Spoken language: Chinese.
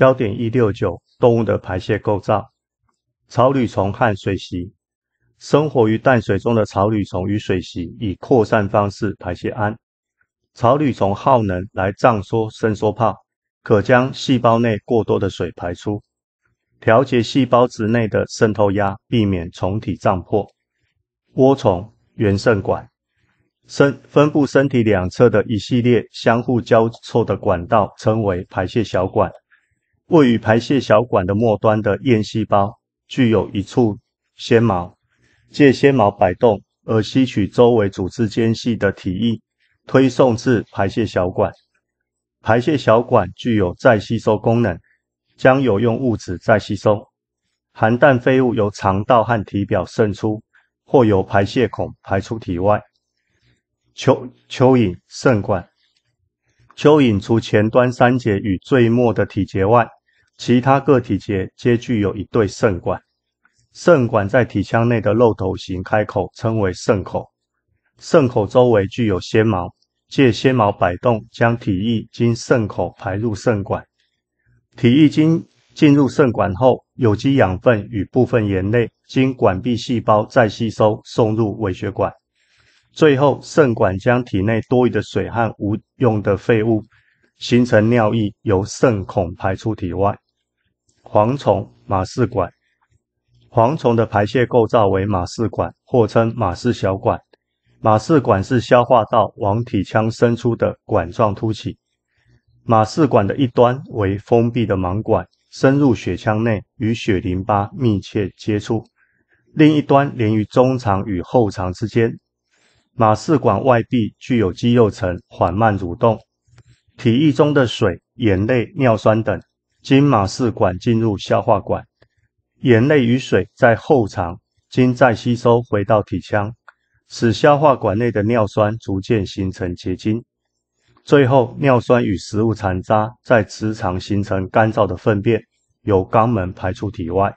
焦点一六九：动物的排泄构造。草履虫和水螅生活于淡水中的草履虫与水螅以扩散方式排泄氨。草履虫耗能来胀缩伸缩泡，可将细胞内过多的水排出，调节细胞质内的渗透压，避免虫体胀破。涡虫原肾管身分布身体两侧的一系列相互交错的管道，称为排泄小管。位于排泄小管的末端的咽细胞具有一处纤毛，借纤毛摆动而吸取周围组织间隙的体液，推送至排泄小管。排泄小管具有再吸收功能，将有用物质再吸收。含氮废物由肠道和体表渗出，或由排泄孔排出体外。蚯蚯蚓肾管，蚯蚓除前端三节与最末的体节外，其他个体节皆具有一对肾管，肾管在体腔内的漏斗形开口称为肾口，肾口周围具有纤毛，借纤毛摆动将体液经肾口排入肾管。体液经进入肾管后，有机养分与部分盐类经管壁细胞再吸收，送入微血管，最后肾管将体内多余的水和无用的废物形成尿液，由肾孔排出体外。蝗虫马氏管，蝗虫的排泄构造为马氏管，或称马氏小管。马氏管是消化道往体腔伸出的管状突起。马氏管的一端为封闭的盲管，深入血腔内，与血淋巴密切接触；另一端连于中肠与后肠之间。马氏管外壁具有肌肉层，缓慢蠕动。体液中的水、盐类、尿酸等。经马氏管进入消化管，盐类与水在后肠经再吸收回到体腔，使消化管内的尿酸逐渐形成结晶，最后尿酸与食物残渣在直肠形成干燥的粪便，由肛门排出体外。